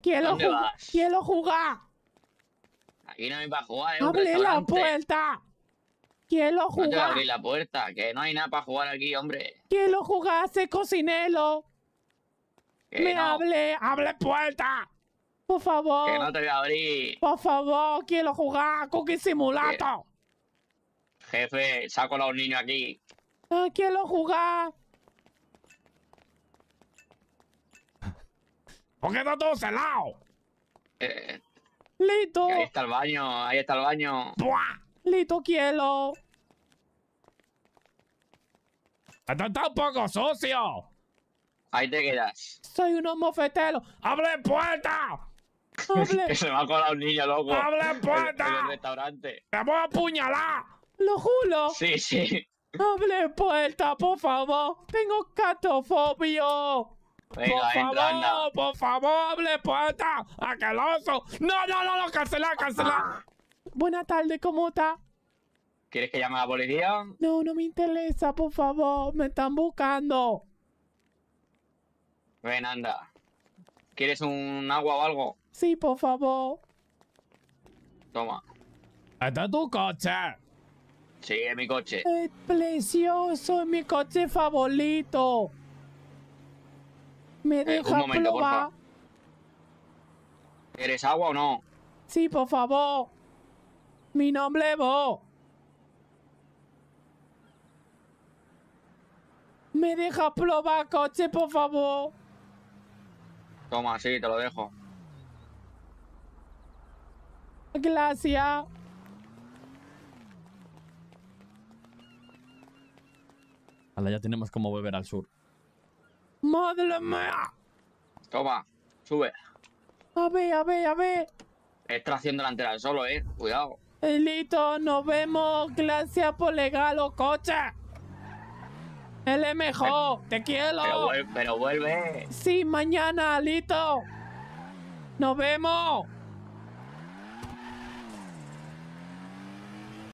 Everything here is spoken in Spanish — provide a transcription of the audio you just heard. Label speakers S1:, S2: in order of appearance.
S1: Quiero, ¿Dónde quiero jugar. Aquí no hay para jugar. Es ¡Abre la puerta! Quiero jugar. No te abrir la puerta, que no hay nada para jugar aquí, hombre. Quiero jugar, ese cocinelo. Me hable, hable puerta. Por favor. Que no te voy a abrir. Por favor, quiero jugar, Cookie Simulator. Jefe, saco a los niños aquí. Ah, quiero jugar. Porque está todo celado. Eh, Lito. Ahí está el baño, ahí está el baño. ¡Buah! Lito quiero. Estás un poco sucio. Ahí te quedas. Soy un homofetero. ¡Abre puerta! ¡Que se me ha colado un niño, loco. ¡Abre puerta! En, el restaurante. Te voy a apuñalar! ¡Lo juro! Sí, sí. ¡Abre puerta, por favor! ¡Tengo catofobio! Venga, por favor, anda. por favor, ¡Abre puerta, aqueloso. No, no, no, no, cancela, cancela. Buenas tardes, ¿cómo está? ¿Quieres que llame a la policía? No, no me interesa, por favor, me están buscando. Ven, anda. ¿Quieres un agua o algo? Sí, por favor. Toma. ¿Está tu coche? Sí, es mi coche. Es precioso, es mi coche favorito. Me eh, deja probar. ¿Eres agua o no? Sí, por favor. Mi nombre es Bo. ¿Me deja probar coche, por favor? Toma, sí, te lo dejo. Gracias. Ahora ya tenemos como volver al sur. Madre mía. Toma, sube. A ver, a ver, a ver. Extracción delantera del solo, eh. Cuidado. Lito, nos vemos. Gracias por legal coche. Él es mejor. te quiero. Pero, vuelve. Sí, mañana, Lito. Nos vemos.